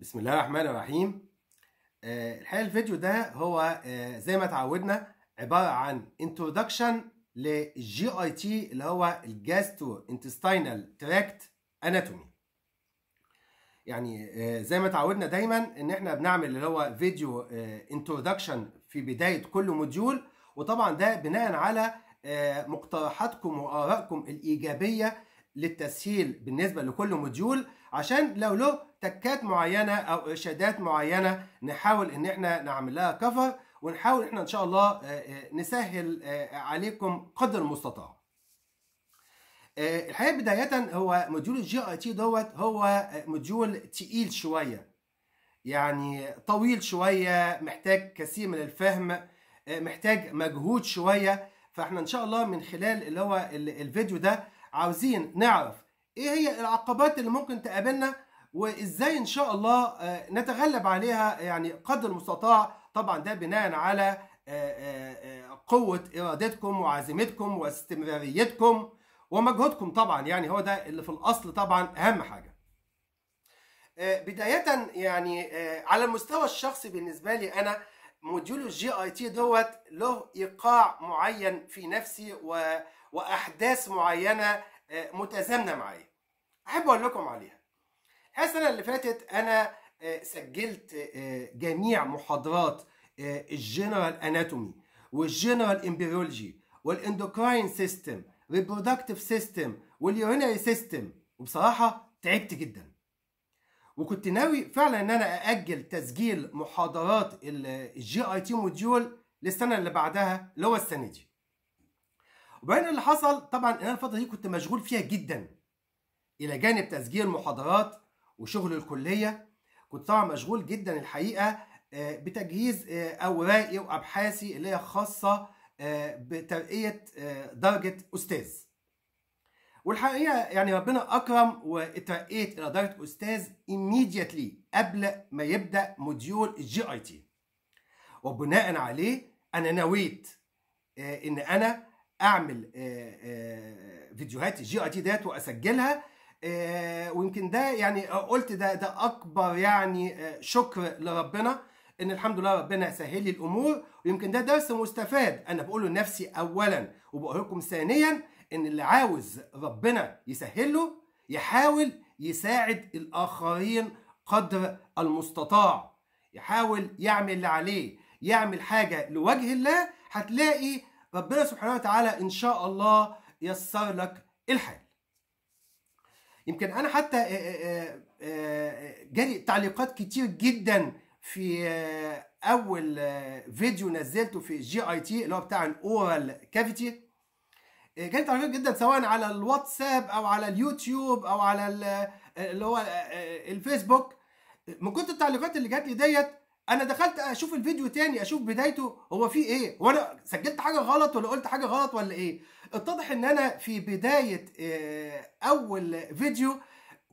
بسم الله الرحمن الرحيم آه، الحقيقه الفيديو ده هو آه، زي ما اتعودنا عباره عن انترودكشن للجي اي تي اللي هو الجاسترو انتستينال تراكت اناتومي يعني آه، زي ما اتعودنا دايما ان احنا بنعمل اللي هو فيديو انترودكشن في بدايه كل موديول وطبعا ده بناء على مقترحاتكم وارائكم الايجابيه للتسهيل بالنسبه لكل موديول عشان لو له تكات معينه او ارشادات معينه نحاول ان احنا نعمل لها كفر ونحاول احنا ان شاء الله آه، آه، نسهل آه، عليكم قدر المستطاع الحقيقه بدايه هو موديول الجي اي تي دوت هو موديول تقيل شويه يعني طويل شويه محتاج كثير من الفهم محتاج مجهود شويه فاحنا ان شاء الله من خلال اللي هو الفيديو ده عاوزين نعرف ايه هي العقبات اللي ممكن تقابلنا وازاي ان شاء الله آه، نتغلب عليها يعني قدر المستطاع طبعا ده بناء على آه، آه، قوة إرادتكم وعزيمتكم واستمراريتكم ومجهودكم طبعا يعني هو ده اللي في الأصل طبعا أهم حاجة بداية يعني على المستوى الشخصي بالنسبة لي أنا موديول الجي اي تي دوت له ايقاع معين في نفسي واحداث معينه متزامنه معايا احب اقول لكم عليها السنه اللي فاتت انا آه، سجلت آه، جميع محاضرات آه، الجنرال اناتومي والجنرال امبريولوجي والاندوكراين سيستم ريبرودكتيف سيستم واليورينري سيستم وبصراحه تعبت جدا وكنت ناوي فعلا ان انا ااجل تسجيل محاضرات الجي اي تي موديول للسنه اللي بعدها اللي هو السنه دي وبعدين اللي حصل طبعا انا الفتره دي كنت مشغول فيها جدا الى جانب تسجيل محاضرات وشغل الكليه كنت طبعا مشغول جدا الحقيقه آه، بتجهيز آه، اوراقي وابحاثي اللي هي خاصه آه، بترقيه درجه استاذ والحقيقه يعني ربنا اكرم واترقيت الى درجه استاذ immediately قبل ما يبدا موديول الجي اي تي وبناء عليه انا نويت ان انا اعمل فيديوهات الجي اي تي ديت واسجلها آه، ويمكن ده يعني آه، قلت ده ده اكبر يعني آه، شكر لربنا ان الحمد لله ربنا سهل لي الامور ويمكن ده درس مستفاد انا بقوله لنفسي اولا وبقول لكم ثانيا ان اللي عاوز ربنا يسهل له يحاول يساعد الاخرين قدر المستطاع يحاول يعمل اللي عليه يعمل حاجه لوجه الله هتلاقي ربنا سبحانه وتعالى ان شاء الله يسر لك الحاجه يمكن انا حتى آه، آه، آه، جالي تعليقات كتير جدا في اول فيديو نزلته في جي اي تي اللي هو بتاع الاورال كافيتي جالي تعليقات جدا سواء على الواتساب او على اليوتيوب او على اللي هو الفيسبوك من كنت التعليقات اللي جات لي ديت انا دخلت اشوف الفيديو تاني اشوف بدايته هو فيه ايه هو انا سجلت حاجه غلط ولا قلت حاجه غلط ولا ايه اتضح ان انا في بدايه آه، اول فيديو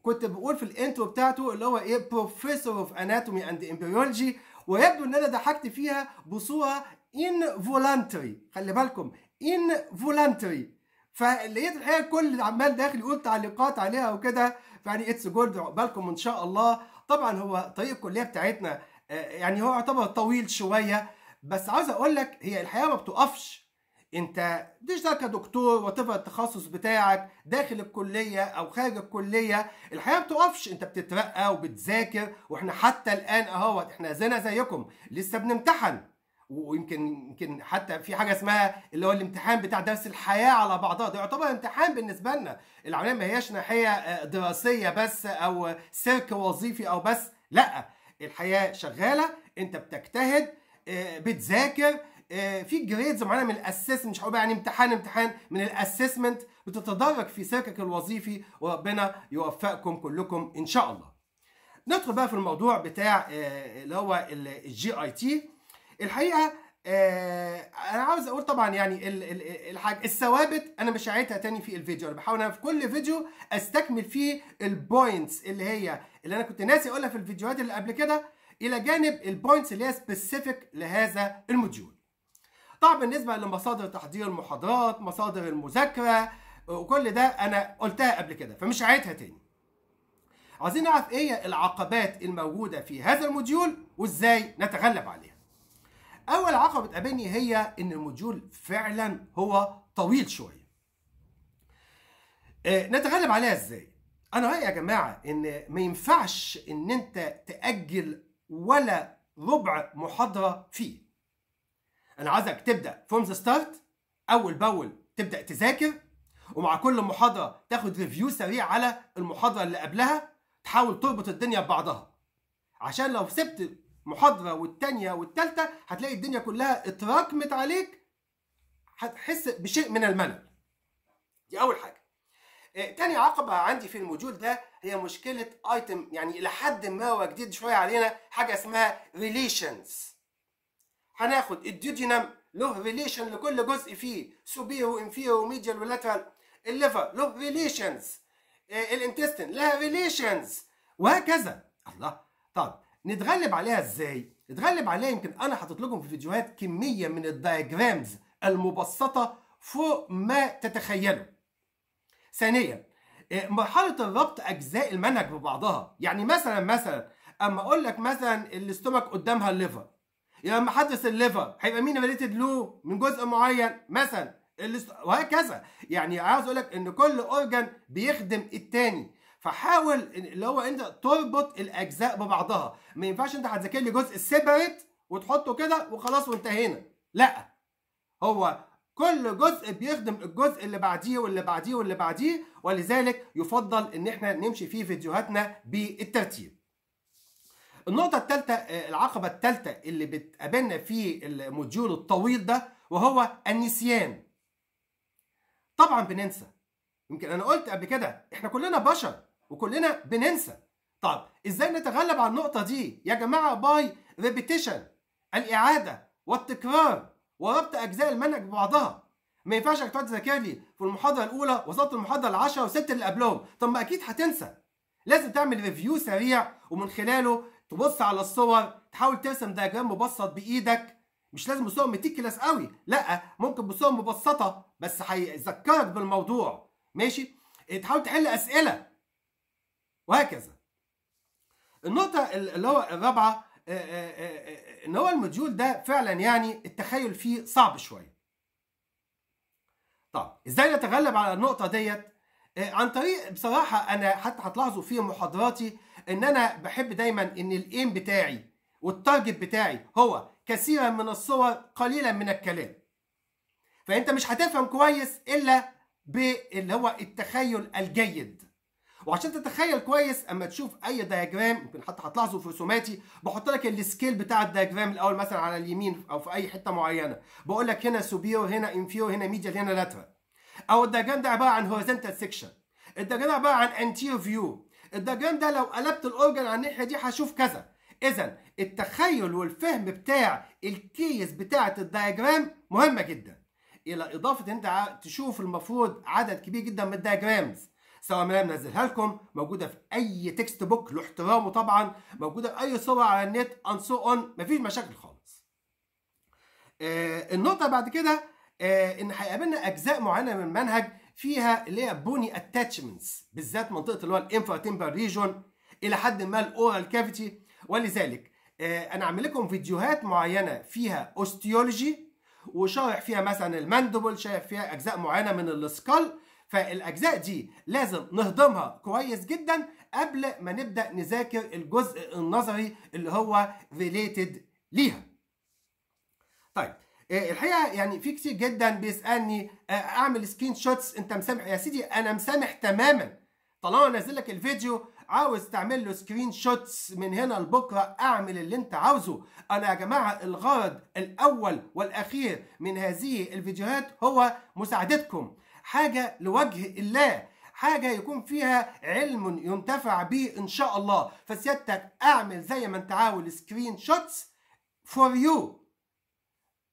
كنت بقول في الانترو بتاعته اللي هو ايه بروفيسور اوف اناتومي اند امبريولوجي ويبدو ان انا ضحكت فيها بصوره ان خلي بالكم ان فلقيت الحقيقه الكل عمال داخل يقول تعليقات عليها وكده فيعني اتس جولد عقبالكم ان شاء الله طبعا هو طريق الكليه بتاعتنا آه، يعني هو يعتبر طويل شويه بس عاوز اقول لك هي الحياه ما بتقفش انت ده كدكتور وتبقى التخصص بتاعك داخل الكليه او خارج الكليه الحياه ما بتقفش انت بتترقى وبتذاكر واحنا حتى الان اهوت احنا زينا زيكم لسه بنمتحن ويمكن يمكن حتى في حاجه اسمها اللي هو الامتحان بتاع درس الحياه على بعضها ده يعتبر امتحان بالنسبه لنا العمليه ما هياش ناحيه آه، دراسيه بس او سيرك وظيفي او بس لا الحياه شغاله انت بتجتهد آه، بتذاكر آه، في جريدز معينه من الاسس مش هقول يعني امتحان امتحان من الاسسمنت بتتدرج في سلكك الوظيفي وربنا يوفقكم كلكم ان شاء الله. ندخل بقى في الموضوع بتاع آه، اللي هو الجي اي تي الحقيقه انا عاوز اقول طبعا يعني الثوابت انا مش هعيدها تاني في الفيديو انا بحاول انا في كل فيديو استكمل فيه البوينتس اللي هي اللي انا كنت ناسي اقولها في الفيديوهات اللي قبل كده الى جانب البوينتس اللي هي سبيسيفيك لهذا الموديول طبعا بالنسبه لمصادر تحضير المحاضرات مصادر المذاكره وكل ده انا قلتها قبل كده فمش هعيدها تاني عايزين نعرف ايه العقبات الموجوده في هذا الموديول وازاي نتغلب عليها اول عقبه بتقابلني هي ان الموديول فعلا هو طويل شويه آه، نتغلب عليها ازاي انا رايي يا جماعه ان ما ينفعش ان انت تاجل ولا ربع محاضره فيه انا عايزك تبدا فروم ذا ستارت اول باول تبدا تذاكر ومع كل محاضره تاخد ريفيو سريع على المحاضره اللي قبلها تحاول تربط الدنيا ببعضها عشان لو سبت محاضره والتانيه والتالته هتلاقي الدنيا كلها اتراكمت عليك هتحس بشيء من الملل دي اول حاجه آه، تاني عقبة عندي في الموديول ده هي مشكلة ايتم يعني إلى حد ما هو جديد شوية علينا حاجة اسمها ريليشنز هناخد الديودينم له ريليشن لكل جزء فيه سوبيرو انفيرو ميديال ولاترال الليفر له ريليشنز آه، الانتستين لها ريليشنز وهكذا الله طب نتغلب عليها ازاي؟ نتغلب عليها يمكن انا حاطط لكم في فيديوهات كميه من الدايجرامز المبسطه فوق ما تتخيلوا ثانيا آه، مرحله الربط اجزاء المنهج ببعضها يعني مثلا مثلا اما اقول لك مثلا الاستومك قدامها الليفر يا يعني لما حدث الليفر هيبقى مين ريليتد له من جزء معين مثلا وهكذا يعني عاوز اقول لك ان كل اورجان بيخدم الثاني فحاول اللي هو انت تربط الاجزاء ببعضها ما ينفعش انت هتذاكر لي جزء سيبريت وتحطه كده وخلاص وانتهينا لا هو كل جزء بيخدم الجزء اللي بعديه واللي بعديه واللي بعديه ولذلك يفضل ان احنا نمشي في فيديوهاتنا بالترتيب النقطة الثالثة آه، العقبة الثالثة اللي بتقابلنا في الموديول الطويل ده وهو النسيان طبعا بننسى يمكن انا قلت قبل كده احنا كلنا بشر وكلنا بننسى طب ازاي نتغلب على النقطة دي يا جماعة باي ريبيتيشن الإعادة والتكرار وربط اجزاء المنهج ببعضها ما ينفعش انك تقعد تذاكر لي في المحاضره الاولى وصلت المحاضره ال10 وست اللي قبلهم طب ما اكيد هتنسى لازم تعمل ريفيو سريع ومن خلاله تبص على الصور تحاول ترسم دياجرام مبسط بايدك مش لازم صور متيكلاس قوي لا ممكن بصور مبسطه بس هيذكرك بالموضوع ماشي إيه، تحاول تحل اسئله وهكذا النقطه اللي هو الرابعه آه، آه، آه، ان هو الموديول ده فعلا يعني التخيل فيه صعب شويه طب ازاي نتغلب على النقطه ديت عن طريق بصراحه انا حتى هتلاحظوا في محاضراتي ان انا بحب دايما ان الايم بتاعي والتارجت بتاعي هو كثيرا من الصور قليلا من الكلام فانت مش هتفهم كويس الا باللي هو التخيل الجيد وعشان تتخيل كويس اما تشوف اي دياجرام يمكن حتى هتلاحظوا في رسوماتي بحط لك السكيل بتاع الدياجرام الاول مثلا على اليمين او في اي حته معينه بقول لك هنا سوبيو هنا انفيو هنا ميديال هنا لاترال او الدياجرام ده عباره عن هوريزونتال سيكشن الدياجرام عباره عن انتيرو فيو الدياجرام ده لو قلبت الاورجن على الناحيه دي هشوف كذا اذا التخيل والفهم بتاع الكيس بتاعه الدياجرام مهمه جدا الى اضافه انت تشوف المفروض عدد كبير جدا من الدياجرامز سواء ما منزلها لكم موجوده في اي تكست بوك له احترامه طبعا موجوده في اي صوره على النت اند سو اون مفيش مشاكل خالص آه النقطه بعد كده آه ان هيقابلنا اجزاء معينه من المنهج فيها اللي هي بوني اتاتشمنتس بالذات منطقه اللي هو الانفراتيمبال ريجون الى حد ما الاورال كافيتي ولذلك آه انا عامل لكم فيديوهات معينه فيها اوستيولوجي وشارح فيها مثلا المندبل شارح فيها اجزاء معينه من السكال فالاجزاء دي لازم نهضمها كويس جدا قبل ما نبدا نذاكر الجزء النظري اللي هو ريليتد ليها طيب آه، الحقيقه يعني في كتير جدا بيسالني آه، اعمل سكرين شوتس انت مسامح يا سيدي انا مسامح تماما طالما نازل لك الفيديو عاوز تعمل له سكرين شوتس من هنا لبكره اعمل اللي انت عاوزه انا يا جماعه الغرض الاول والاخير من هذه الفيديوهات هو مساعدتكم حاجة لوجه الله حاجة يكون فيها علم ينتفع به إن شاء الله فسيادتك أعمل زي ما أنت عاوز سكرين شوتس فور يو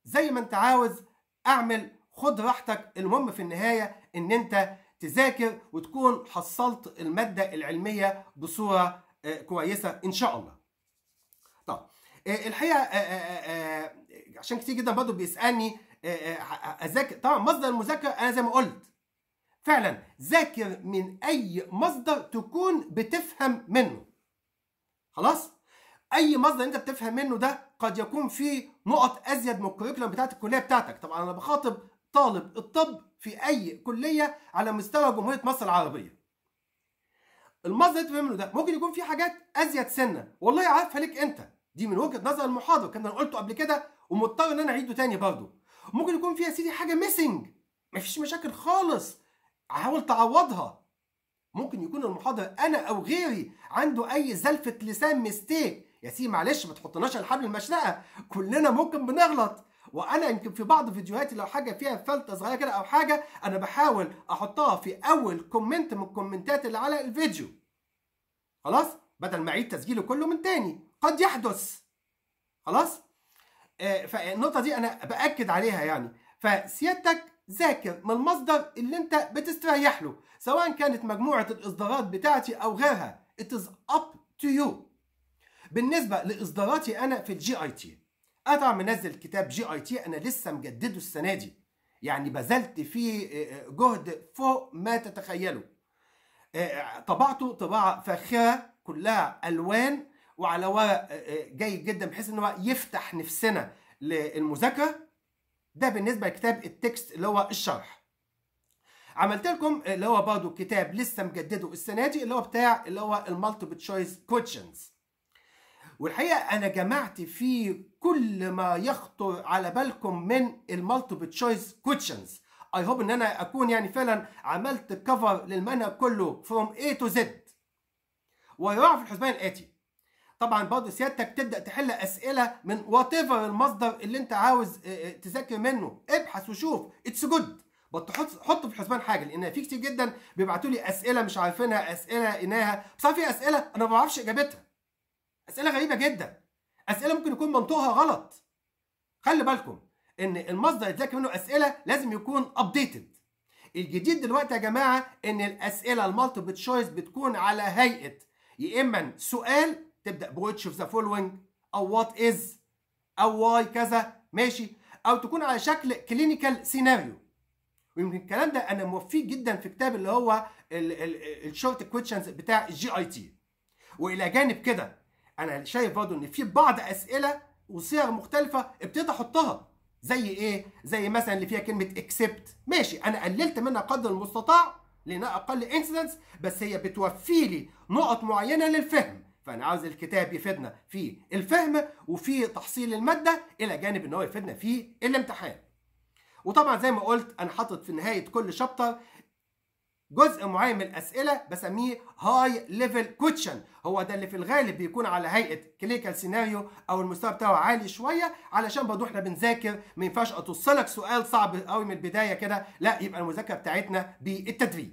زي ما أنت عاوز أعمل خد راحتك المهم في النهاية إن أنت تذاكر وتكون حصلت المادة العلمية بصورة آه، كويسة إن شاء الله طب آه، الحقيقة آه، عشان كتير جدا برضه بيسألني آه، آه، اذاكر طبعا مصدر المذاكره انا زي ما قلت فعلا ذاكر من اي مصدر تكون بتفهم منه خلاص اي مصدر انت بتفهم منه ده قد يكون فيه نقط ازيد من الكريكولم بتاعت الكليه بتاعتك طبعا انا بخاطب طالب الطب في اي كليه على مستوى جمهوريه مصر العربيه المصدر اللي منه ده ممكن يكون فيه حاجات ازيد سنه والله عارفها ليك انت دي من وجهه نظر المحاضر كان انا قلته قبل كده ومضطر ان انا اعيده تاني برضه ممكن يكون فيها سيدي حاجه ميسنج مفيش مشاكل خالص حاول تعوضها ممكن يكون المحاضر انا او غيري عنده اي زلفه لسان ميستيك يا سيدي معلش ما تحطناش الحبل المشنقه كلنا ممكن بنغلط وانا يمكن في بعض فيديوهاتي لو حاجه فيها فلته صغيره كده او حاجه انا بحاول احطها في اول كومنت من الكومنتات اللي على الفيديو خلاص بدل ما اعيد تسجيله كله من تاني قد يحدث خلاص آه، فالنقطه دي انا باكد عليها يعني فسيادتك ذاكر من المصدر اللي انت بتستريح له سواء كانت مجموعه الاصدارات بتاعتي او غيرها it is up to you بالنسبه لاصداراتي انا في الجي اي تي انا طبعا منزل كتاب جي اي تي انا لسه مجدده السنه دي يعني بذلت فيه آه، آه، جهد فوق ما تتخيله طبعته طباعه فاخره كلها الوان وعلى ورق آه، آه، جيد جدا بحيث ان هو يفتح نفسنا للمذاكره ده بالنسبه لكتاب التكست اللي هو الشرح عملت لكم اللي هو برضه كتاب لسه مجدده السنه دي اللي هو بتاع اللي هو المالتيبل تشويس كوتشنز والحقيقه انا جمعت فيه كل ما يخطر على بالكم من المالتيبل تشويس كوتشنز اي هوب ان انا اكون يعني فعلا عملت كفر للمنهج كله فروم اي تو زد ويراعى في الحسبان الاتي طبعا برضه سيادتك تبدا تحل اسئله من وات المصدر اللي انت عاوز آه، آه، تذاكر منه ابحث وشوف اتس جود بط حط في حسبان حاجه لان في كتير جدا بيبعتوا لي اسئله مش عارفينها اسئله اناها بس في اسئله انا ما بعرفش اجابتها اسئله غريبه جدا اسئله ممكن يكون منطقها غلط خلي بالكم ان المصدر تذاكر منه اسئله لازم يكون ابديتد الجديد دلوقتي يا جماعه ان الاسئله المالتيبل تشويس بتكون على هيئه يا اما سؤال تبدا بويتش اوف ذا فولوينج او وات از او واي كذا ماشي او تكون على شكل كلينيكال سيناريو ويمكن الكلام ده انا موفيه جدا في كتاب اللي هو الشورت كويشنز بتاع الجي اي تي والى جانب كده انا شايف برضه ان في بعض اسئله وصيغ مختلفه ابتديت احطها زي ايه زي مثلا اللي فيها كلمه اكسبت ماشي انا قللت منها قدر المستطاع لانها اقل انسيدنس بس هي بتوفي لي نقط معينه للفهم فانا عاوز الكتاب يفيدنا في الفهم وفي تحصيل الماده الى جانب ان هو يفيدنا في الامتحان وطبعا زي ما قلت انا حاطط في نهايه كل شابتر جزء معين من الاسئله بسميه هاي ليفل كوتشن هو ده اللي في الغالب بيكون على هيئه كلينيكال سيناريو او المستوى بتاعه عالي شويه علشان برضه احنا بنذاكر ما ينفعش اتوصلك سؤال صعب قوي من البدايه كده لا يبقى المذاكره بتاعتنا بالتدريج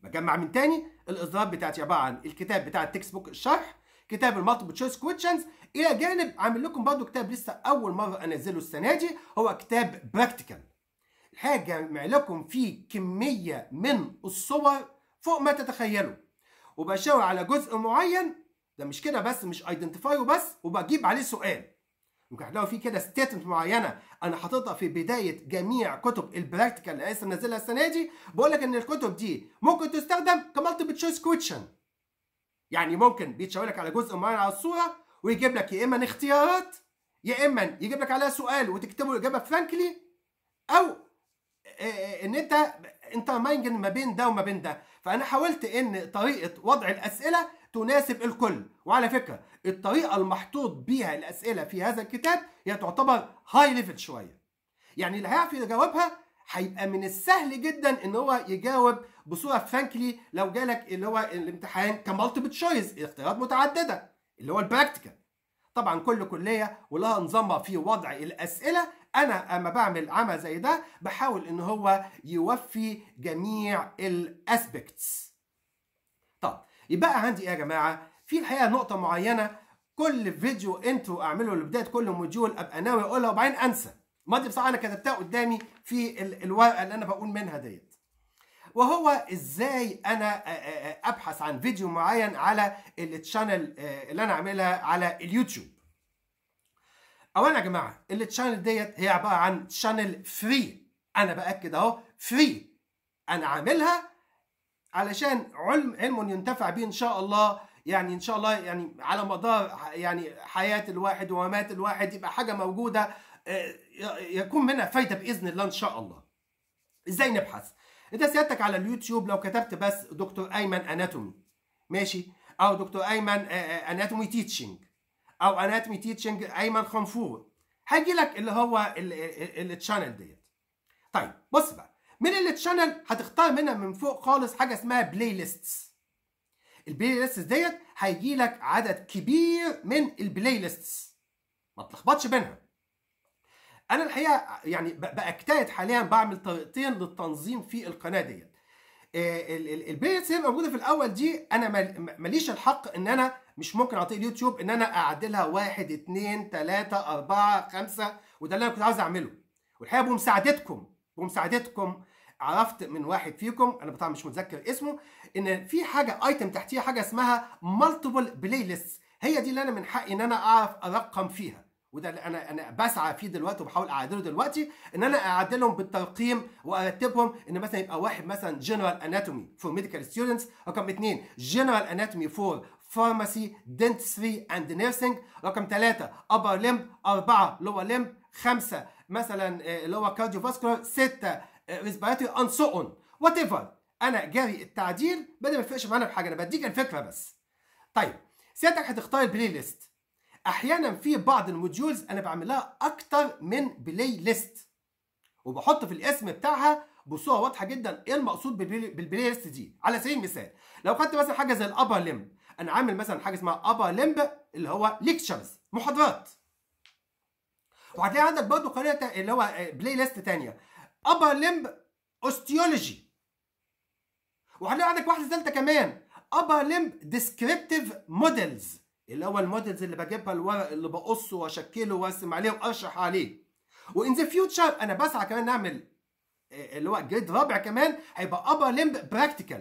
بجمع من تاني الاصدارات بتاعتي عباره عن الكتاب بتاع التكست بوك الشرح كتاب المالتيبل تشويس كويشنز الى جانب عامل لكم برضو كتاب لسه اول مره انزله السنه دي هو كتاب براكتيكال حاجه لكم فيه كميه من الصور فوق ما تتخيلوا وبشاور على جزء معين ده مش كده بس مش ايدنتيفاي بس وبجيب عليه سؤال لو في كده ستيتمنت معينه انا حاططها في بدايه جميع كتب البراكتيكال اللي لسه منزلها السنه دي بقول لك ان الكتب دي ممكن تستخدم كمالتيبل تشويس كويشن يعني ممكن بيتشاور لك على جزء معين على الصوره ويجيب لك يا اما اختيارات يا اما يجيب لك عليها سؤال وتكتبه الاجابه فرانكلي او ان انت انت ماينج ما بين ده وما بين ده فانا حاولت ان طريقه وضع الاسئله تناسب الكل وعلى فكره الطريقه المحطوط بيها الاسئله في هذا الكتاب هي تعتبر هاي ليفل شويه يعني اللي هيعرف يجاوبها هيبقى من السهل جدا ان هو يجاوب بصوره فرانكلي لو جالك اللي هو الامتحان كمالتيبل تشويس اختيارات متعدده اللي هو البراكتيكال طبعا كل كليه ولها نظامها في وضع الاسئله انا اما بعمل عمل زي ده بحاول ان هو يوفي جميع الاسبكتس طب يبقى عندي ايه يا جماعه في الحقيقه نقطه معينه كل فيديو انترو اعمله لبدايه كل موديول ابقى ناوي اقولها وبعدين انسى ما دي بصراحه انا كتبتها قدامي في الورقه اللي انا بقول منها ديت وهو ازاي انا آه، آه، آه، ابحث عن فيديو معين على التشانل اللي انا عاملها على اليوتيوب اولا يا جماعه التشانل ديت هي عباره عن تشانل فري انا باكد اهو فري انا عاملها علشان علم علم ينتفع به ان شاء الله يعني ان شاء الله يعني على مدار يعني حياه الواحد وممات الواحد يبقى حاجه موجوده آه، يكون منها فايده باذن الله ان شاء الله. ازاي نبحث؟ انت سيادتك على اليوتيوب لو كتبت بس دكتور ايمن اناتومي ماشي او دكتور ايمن اناتومي آه، آه، تيتشنج او اناتومي تيتشنج ايمن خنفور هيجي لك اللي هو التشانل ديت. طيب بص بقى من التشانل هتختار منها من فوق خالص حاجه اسمها بلاي ليستس البلاي ليستس ديت هيجي لك عدد كبير من البلاي ليستس ما تلخبطش بينها انا الحقيقه يعني باجتهد حاليا بعمل طريقتين للتنظيم في القناه ديت آه، البلاي ليست اللي موجوده في الاول دي انا ماليش الحق ان انا مش ممكن اعطي اليوتيوب ان انا اعدلها واحد اتنين تلاته اربعه خمسه وده اللي انا كنت عاوز اعمله والحقيقه بمساعدتكم بمساعدتكم عرفت من واحد فيكم انا طبعا مش متذكر اسمه ان في حاجه ايتم تحتيها حاجه اسمها مالتيبل بلاي ليست هي دي اللي انا من حقي ان انا اعرف ارقم فيها وده اللي انا انا بسعى فيه دلوقتي وبحاول اعدله دلوقتي ان انا اعدلهم بالترقيم وارتبهم ان مثلا يبقى واحد مثلا جنرال اناتومي فور ميديكال ستودنتس رقم اثنين جنرال اناتومي فور فارماسي دنتسري اند نيرسينج رقم ثلاثه ابر لمب اربعه لور لمب خمسه مثلا اللي هو كارديو فاسكولار سته اثباتي ان وات ايفر انا جاري التعديل بدل ما تفرقش معانا بحاجه انا بديك الفكره بس طيب سيادتك هتختار البلاي ليست احيانا في بعض الموديولز انا بعملها اكتر من بلاي ليست وبحط في الاسم بتاعها بصوره واضحه جدا ايه المقصود بالبلاي ليست دي على سبيل المثال لو خدت مثلا حاجه زي الابر ليمب انا عامل مثلا حاجه اسمها ابر ليمب اللي هو ليكتشرز محاضرات وهتلاقي عندك برضه قناه اللي هو بلاي آه، ليست ثانيه upper limb osteology وهنلاقي عندك واحده ثالثه كمان upper limb descriptive models اللي هو المودلز اللي بجيبها الورق اللي بقصه واشكله وارسم عليه واشرح عليه وان ذا فيوتشر انا بسعى كمان نعمل آه، اللي هو جريد رابع كمان هيبقى upper limb practical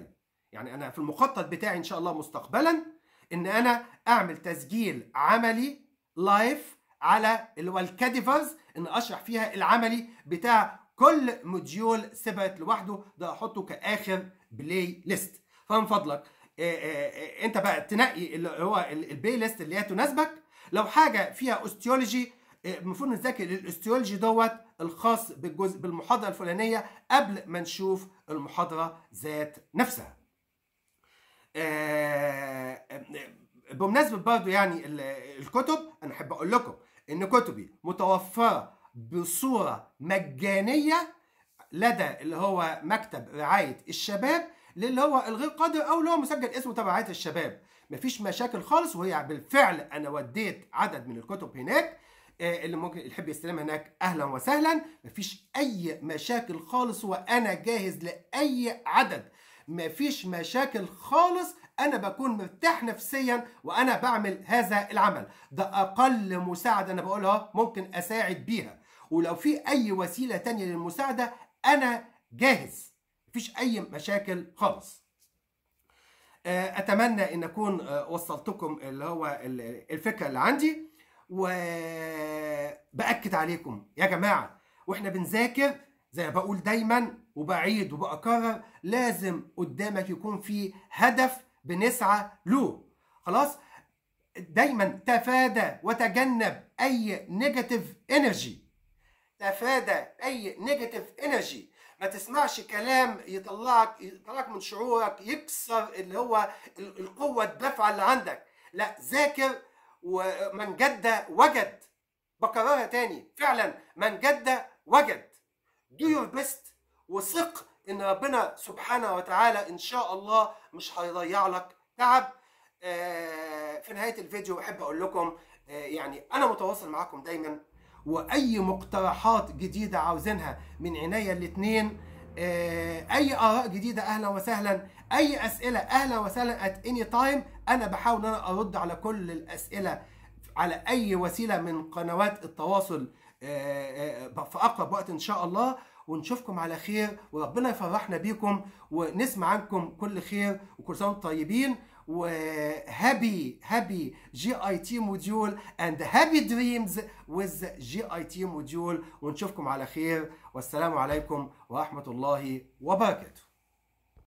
يعني انا في المخطط بتاعي ان شاء الله مستقبلا ان انا اعمل تسجيل عملي لايف على اللي هو الكاديفرز ان اشرح فيها العملي بتاع كل موديول ثبت لوحده ده احطه كاخر بلاي ليست فمن فضلك آه، آه، آه، انت بقى تنقي اللي هو البلاي ليست اللي هي تناسبك لو حاجه فيها اوستيولوجي المفروض نذاكر الاستيولوجي دوت الخاص بالجزء بالمحاضره الفلانيه قبل ما نشوف المحاضره ذات نفسها. بمناسبه برضو يعني الكتب انا احب اقول لكم ان كتبي متوفره بصوره مجانيه لدى اللي هو مكتب رعايه الشباب للي هو الغير قادر او اللي هو مسجل اسمه تبع رعايه الشباب مفيش مشاكل خالص وهي بالفعل انا وديت عدد من الكتب هناك آه، اللي ممكن يحب يستلمها هناك اهلا وسهلا مفيش اي مشاكل خالص وانا جاهز لاي عدد مفيش مشاكل خالص انا بكون مرتاح نفسيا وانا بعمل هذا العمل ده اقل مساعده انا بقولها ممكن اساعد بيها ولو في اي وسيله تانية للمساعده انا جاهز مفيش اي مشاكل خالص آه، اتمنى ان اكون آه، وصلتكم اللي هو الفكره اللي عندي وباكد عليكم يا جماعه واحنا بنذاكر زي بقول دايما وبعيد وبكرر لازم قدامك يكون في هدف بنسعى له خلاص دايما تفادى وتجنب اي نيجاتيف انرجي تفادى اي نيجاتيف انرجي ما تسمعش كلام يطلعك يطلعك من شعورك يكسر اللي هو القوه الدافعه اللي عندك لا ذاكر ومن جد وجد بكررها تاني فعلا من جد وجد دو يور بيست وثق ان ربنا سبحانه وتعالى ان شاء الله مش هيضيع لك تعب آه، في نهايه الفيديو احب اقول لكم آه، يعني انا متواصل معاكم دايما واي مقترحات جديده عاوزينها من عناية الاثنين آه، اي اراء جديده اهلا وسهلا اي اسئله اهلا وسهلا ات اني تايم انا بحاول ان انا ارد على كل الاسئله على اي وسيله من قنوات التواصل آه، آه، في اقرب وقت ان شاء الله ونشوفكم على خير وربنا يفرحنا بيكم ونسمع عنكم كل خير وكل سنه وانتم طيبين وهابي هابي جي اي تي موديول اند هابي دريمز وذ جي اي تي موديول ونشوفكم على خير والسلام عليكم ورحمه الله وبركاته